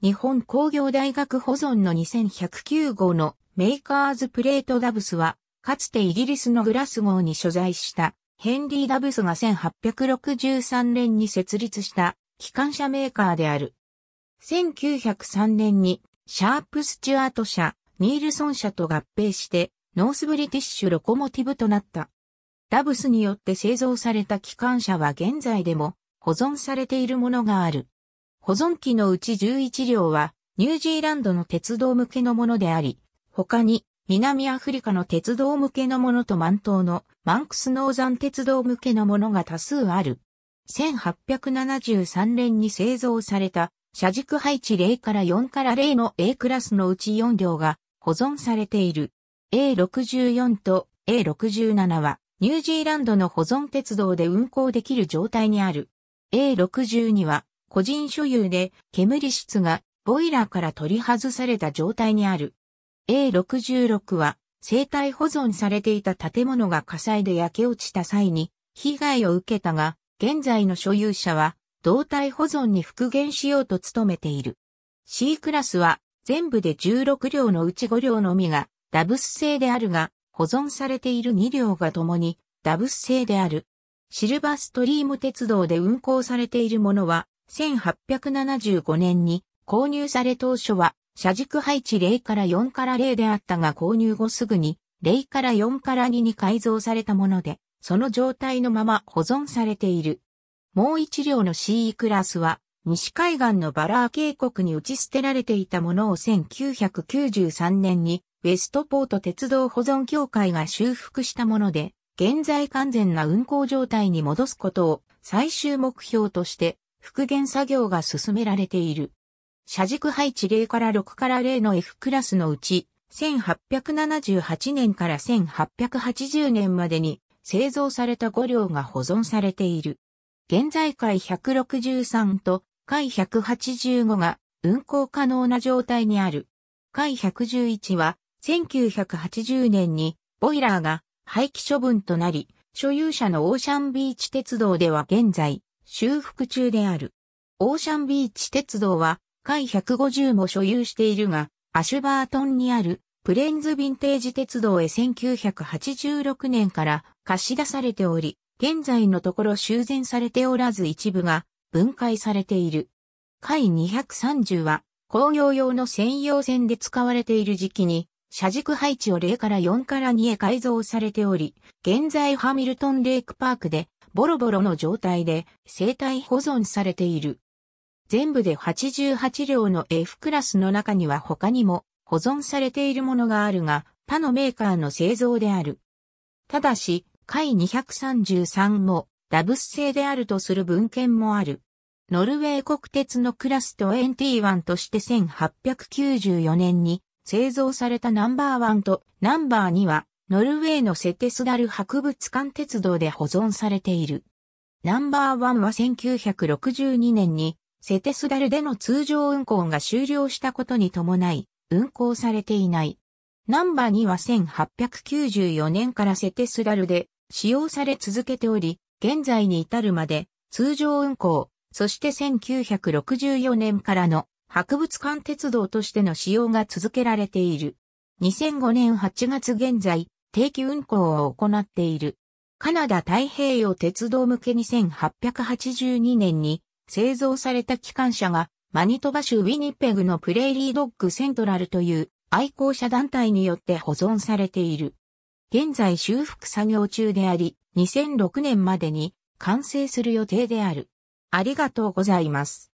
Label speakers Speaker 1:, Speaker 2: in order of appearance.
Speaker 1: 日本工業大学保存の2109号のメーカーズプレートダブスは、かつてイギリスのグラスゴーに所在したヘンリー・ダブスが1863年に設立した機関車メーカーである。1903年にシャープ・スチュアート社、ニールソン社と合併してノースブリティッシュロコモティブとなった。ダブスによって製造された機関車は現在でも保存されているものがある。保存機のうち11両は、ニュージーランドの鉄道向けのものであり、他に、南アフリカの鉄道向けのものと満島のマンクスノーザン鉄道向けのものが多数ある。1873年に製造された車軸配置0から4から0の A クラスのうち4両が保存されている。A64 と A67 はニュージーランドの保存鉄道で運行できる状態にある。A62 は個人所有で煙室がボイラーから取り外された状態にある。A66 は生体保存されていた建物が火災で焼け落ちた際に被害を受けたが、現在の所有者は動体保存に復元しようと努めている。C クラスは全部で16両のうち5両のみがダブス製であるが、保存されている2両が共にダブス製である。シルバーストリーム鉄道で運行されているものは1875年に購入され当初は、車軸配置0から4から0であったが購入後すぐに0から4から2に改造されたもので、その状態のまま保存されている。もう一両の CE クラスは、西海岸のバラー渓谷に打ち捨てられていたものを1993年にウェストポート鉄道保存協会が修復したもので、現在完全な運行状態に戻すことを最終目標として復元作業が進められている。車軸配置0から6から0の F クラスのうち、1878年から1880年までに製造された5両が保存されている。現在回163と回185が運行可能な状態にある。回111は1980年にボイラーが廃棄処分となり、所有者のオーシャンビーチ鉄道では現在修復中である。オーシャンビーチ鉄道は、海150も所有しているが、アシュバートンにあるプレンズヴィンテージ鉄道へ1986年から貸し出されており、現在のところ修繕されておらず一部が分解されている。海230は工業用の専用線で使われている時期に、車軸配置を0から4から2へ改造されており、現在ハミルトンレイクパークでボロボロの状態で生体保存されている。全部で88両の F クラスの中には他にも保存されているものがあるが、他のメーカーの製造である。ただし、回233もダブス製であるとする文献もある。ノルウェー国鉄のクラスと NT1 として1894年に製造されたナンバー1とナンバー2はノルウェーのセテスダル博物館鉄道で保存されている。ナンバーワンは1962年に、セテスダルでの通常運行が終了したことに伴い、運行されていない。ナンバー2は1894年からセテスダルで使用され続けており、現在に至るまで通常運行、そして1964年からの博物館鉄道としての使用が続けられている。2005年8月現在、定期運行を行っている。カナダ太平洋鉄道向けに8 8 2年に製造された機関車がマニトバ州ウィニペグのプレイリードッグセントラルという愛好者団体によって保存されている。現在修復作業中であり、2006年までに完成する予定である。ありがとうございます。